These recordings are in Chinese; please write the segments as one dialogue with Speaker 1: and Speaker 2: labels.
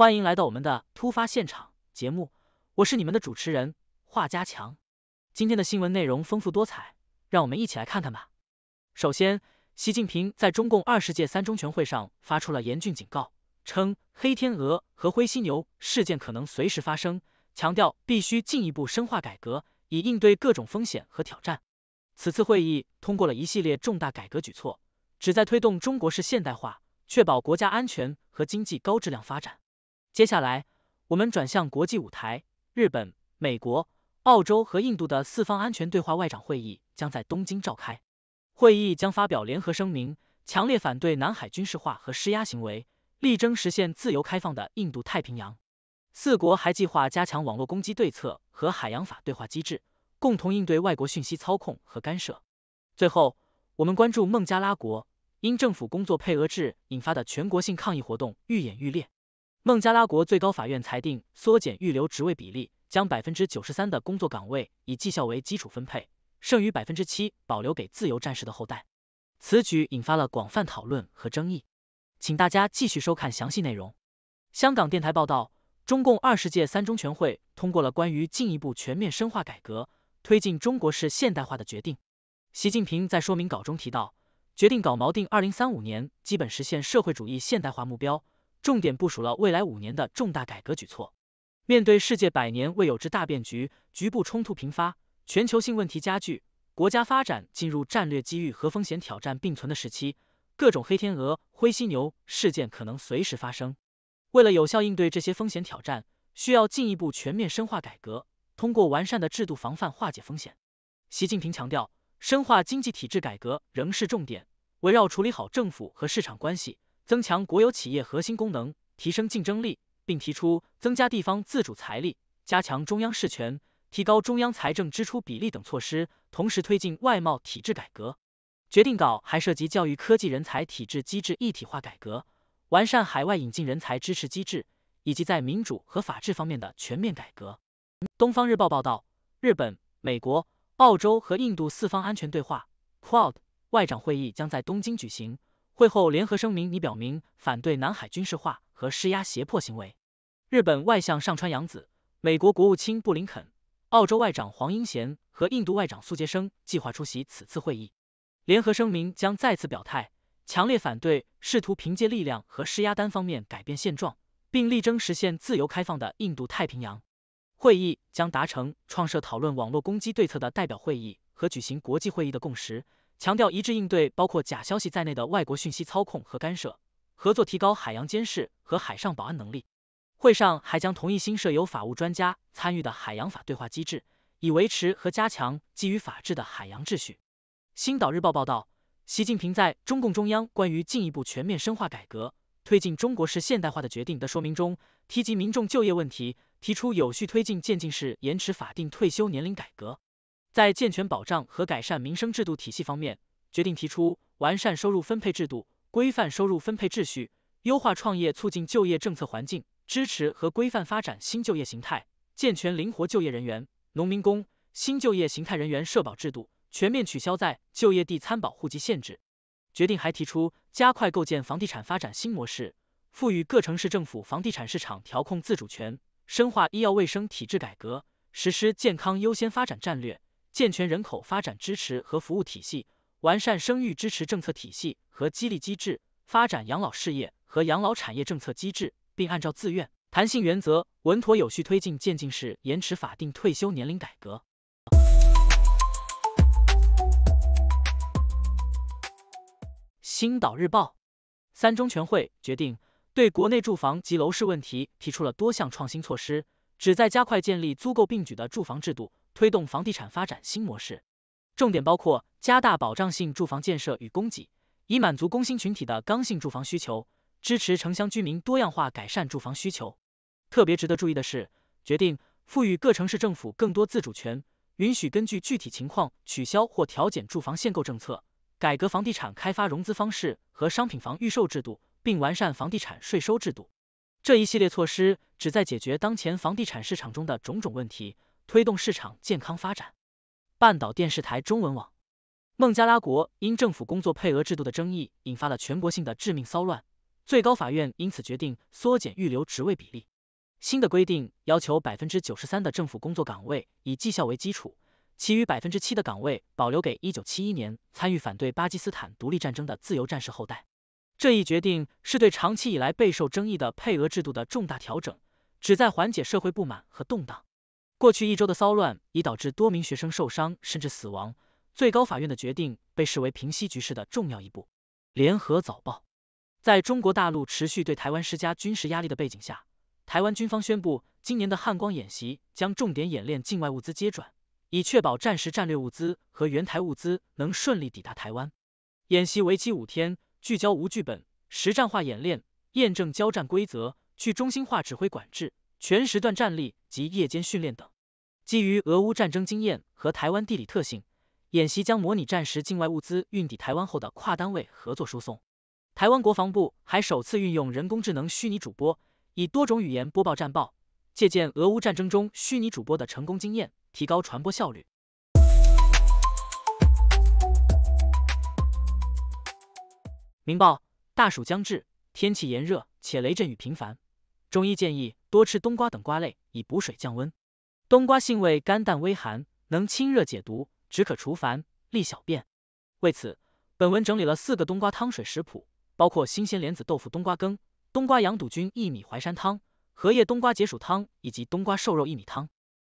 Speaker 1: 欢迎来到我们的突发现场节目，我是你们的主持人华家强。今天的新闻内容丰富多彩，让我们一起来看看吧。首先，习近平在中共二十届三中全会上发出了严峻警告，称黑天鹅和灰犀牛事件可能随时发生，强调必须进一步深化改革，以应对各种风险和挑战。此次会议通过了一系列重大改革举措，旨在推动中国式现代化，确保国家安全和经济高质量发展。接下来，我们转向国际舞台。日本、美国、澳洲和印度的四方安全对话外长会议将在东京召开，会议将发表联合声明，强烈反对南海军事化和施压行为，力争实现自由开放的印度太平洋。四国还计划加强网络攻击对策和海洋法对话机制，共同应对外国信息操控和干涉。最后，我们关注孟加拉国，因政府工作配额制引发的全国性抗议活动愈演愈烈。孟加拉国最高法院裁定缩减预留职位比例，将百分之九十三的工作岗位以绩效为基础分配，剩余百分之七保留给自由战士的后代。此举引发了广泛讨论和争议，请大家继续收看详细内容。香港电台报道，中共二十届三中全会通过了关于进一步全面深化改革、推进中国式现代化的决定。习近平在说明稿中提到，决定搞锚定二零三五年基本实现社会主义现代化目标。重点部署了未来五年的重大改革举措。面对世界百年未有之大变局，局部冲突频发，全球性问题加剧，国家发展进入战略机遇和风险挑战并存的时期，各种黑天鹅、灰犀牛事件可能随时发生。为了有效应对这些风险挑战，需要进一步全面深化改革，通过完善的制度防范化解风险。习近平强调，深化经济体制改革仍是重点，围绕处理好政府和市场关系。增强国有企业核心功能，提升竞争力，并提出增加地方自主财力、加强中央事权、提高中央财政支出比例等措施。同时推进外贸体制改革。决定稿还涉及教育、科技、人才体制机制一体化改革，完善海外引进人才支持机制，以及在民主和法治方面的全面改革。东方日报报道，日本、美国、澳洲和印度四方安全对话 （Quad） 外长会议将在东京举行。会后联合声明拟表明反对南海军事化和施压胁迫行为。日本外相上川洋子、美国国务卿布林肯、澳洲外长黄英贤和印度外长苏杰生计划出席此次会议。联合声明将再次表态，强烈反对试图凭借力量和施压单方面改变现状，并力争实现自由开放的印度太平洋。会议将达成创设讨论网络攻击对策的代表会议和举行国际会议的共识。强调一致应对包括假消息在内的外国讯息操控和干涉，合作提高海洋监视和海上保安能力。会上还将同意新设有法务专家参与的海洋法对话机制，以维持和加强基于法治的海洋秩序。新岛日报报道，习近平在中共中央关于进一步全面深化改革、推进中国式现代化的决定的说明中提及民众就业问题，提出有序推进渐进式延迟法定退休年龄改革。在健全保障和改善民生制度体系方面，决定提出完善收入分配制度，规范收入分配秩序，优化创业促进就业政策环境，支持和规范发展新就业形态，健全灵活就业人员、农民工、新就业形态人员社保制度，全面取消在就业地参保户籍限制。决定还提出加快构建房地产发展新模式，赋予各城市政府房地产市场调控自主权，深化医药卫生体制改革，实施健康优先发展战略。健全人口发展支持和服务体系，完善生育支持政策体系和激励机制，发展养老事业和养老产业政策机制，并按照自愿、弹性原则，稳妥有序推进渐进式延迟法定退休年龄改革。星岛日报，三中全会决定对国内住房及楼市问题提出了多项创新措施，旨在加快建立租购并举的住房制度。推动房地产发展新模式，重点包括加大保障性住房建设与供给，以满足工薪群体的刚性住房需求，支持城乡居民多样化改善住房需求。特别值得注意的是，决定赋予各城市政府更多自主权，允许根据具体情况取消或调减住房限购政策，改革房地产开发融资方式和商品房预售制度，并完善房地产税收制度。这一系列措施旨在解决当前房地产市场中的种种问题。推动市场健康发展。半岛电视台中文网，孟加拉国因政府工作配额制度的争议引发了全国性的致命骚乱，最高法院因此决定缩减预留职位比例。新的规定要求百分之九十三的政府工作岗位以绩效为基础，其余百分之七的岗位保留给一九七一年参与反对巴基斯坦独立战争的自由战士后代。这一决定是对长期以来备受争议的配额制度的重大调整，旨在缓解社会不满和动荡。过去一周的骚乱已导致多名学生受伤甚至死亡，最高法院的决定被视为平息局势的重要一步。联合早报，在中国大陆持续对台湾施加军事压力的背景下，台湾军方宣布，今年的汉光演习将重点演练境外物资接转，以确保战时战略物资和援台物资能顺利抵达台湾。演习为期五天，聚焦无剧本、实战化演练，验证交战规则，去中心化指挥管制。全时段战力及夜间训练等，基于俄乌战争经验和台湾地理特性，演习将模拟战时境外物资运抵台湾后的跨单位合作输送。台湾国防部还首次运用人工智能虚拟主播，以多种语言播报战报，借鉴俄乌战争中虚拟主播的成功经验，提高传播效率。明报，大暑将至，天气炎热且雷阵雨频繁，中医建议。多吃冬瓜等瓜类，以补水降温。冬瓜性味甘淡微寒，能清热解毒，止渴除烦，利小便。为此，本文整理了四个冬瓜汤水食谱，包括新鲜莲子豆腐冬瓜羹、冬瓜羊肚菌薏米淮山汤、荷叶冬瓜解暑汤以及冬瓜瘦肉薏米汤。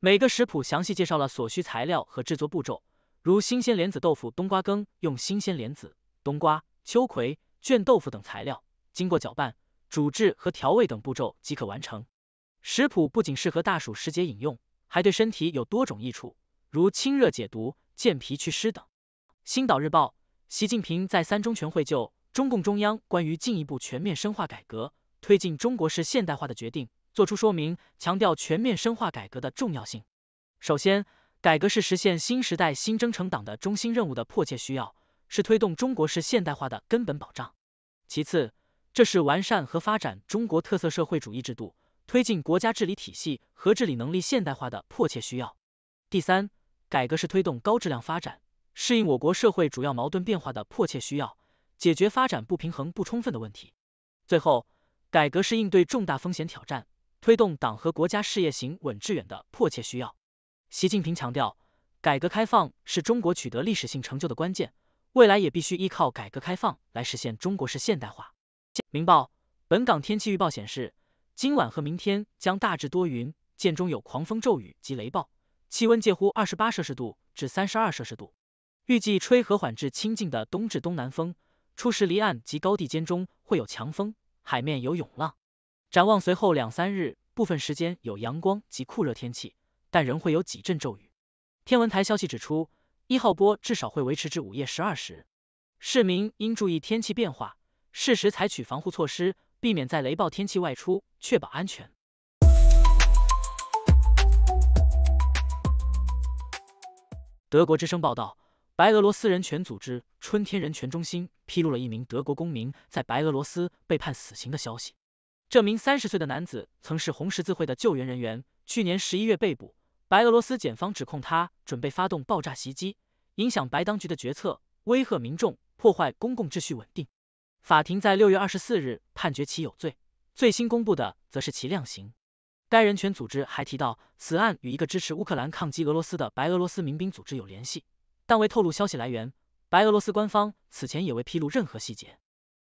Speaker 1: 每个食谱详细介绍了所需材料和制作步骤，如新鲜莲子豆腐冬瓜羹用新鲜莲子、冬瓜、秋葵、卷豆腐等材料，经过搅拌、煮制和调味等步骤即可完成。食谱不仅适合大暑时节饮用，还对身体有多种益处，如清热解毒、健脾祛湿等。《星岛日报》，习近平在三中全会就《中共中央关于进一步全面深化改革推进中国式现代化的决定》作出说明，强调全面深化改革的重要性。首先，改革是实现新时代新征程党的中心任务的迫切需要，是推动中国式现代化的根本保障。其次，这是完善和发展中国特色社会主义制度。推进国家治理体系和治理能力现代化的迫切需要。第三，改革是推动高质量发展、适应我国社会主要矛盾变化的迫切需要，解决发展不平衡不充分的问题。最后，改革是应对重大风险挑战、推动党和国家事业行稳致远的迫切需要。习近平强调，改革开放是中国取得历史性成就的关键，未来也必须依靠改革开放来实现中国式现代化。明报，本港天气预报显示。今晚和明天将大致多云，间中有狂风骤雨及雷暴，气温介乎二十八摄氏度至三十二摄氏度。预计吹和缓至清静的东至东南风，初时离岸及高地间中会有强风，海面有涌浪。展望随后两三日，部分时间有阳光及酷热天气，但仍会有几阵骤雨。天文台消息指出，一号波至少会维持至午夜十二时，市民应注意天气变化，适时采取防护措施。避免在雷暴天气外出，确保安全。德国之声报道，白俄罗斯人权组织春天人权中心披露了一名德国公民在白俄罗斯被判死刑的消息。这名三十岁的男子曾是红十字会的救援人员，去年十一月被捕。白俄罗斯检方指控他准备发动爆炸袭击，影响白当局的决策，威吓民众，破坏公共秩序稳定。法庭在六月二十四日判决其有罪，最新公布的则是其量刑。该人权组织还提到，此案与一个支持乌克兰抗击俄罗斯的白俄罗斯民兵组织有联系，但未透露消息来源。白俄罗斯官方此前也未披露任何细节。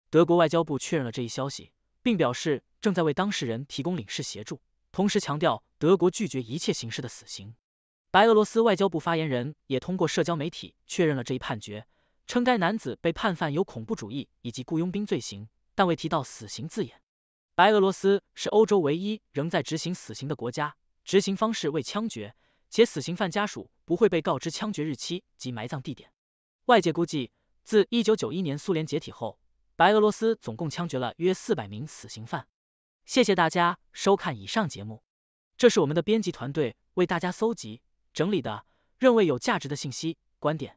Speaker 1: 德国外交部确认了这一消息，并表示正在为当事人提供领事协助，同时强调德国拒绝一切形式的死刑。白俄罗斯外交部发言人也通过社交媒体确认了这一判决。称该男子被判犯有恐怖主义以及雇佣兵罪行，但未提到死刑字眼。白俄罗斯是欧洲唯一仍在执行死刑的国家，执行方式为枪决，且死刑犯家属不会被告知枪决日期及埋葬地点。外界估计，自一九九一年苏联解体后，白俄罗斯总共枪决了约四百名死刑犯。谢谢大家收看以上节目，这是我们的编辑团队为大家搜集整理的认为有价值的信息观点。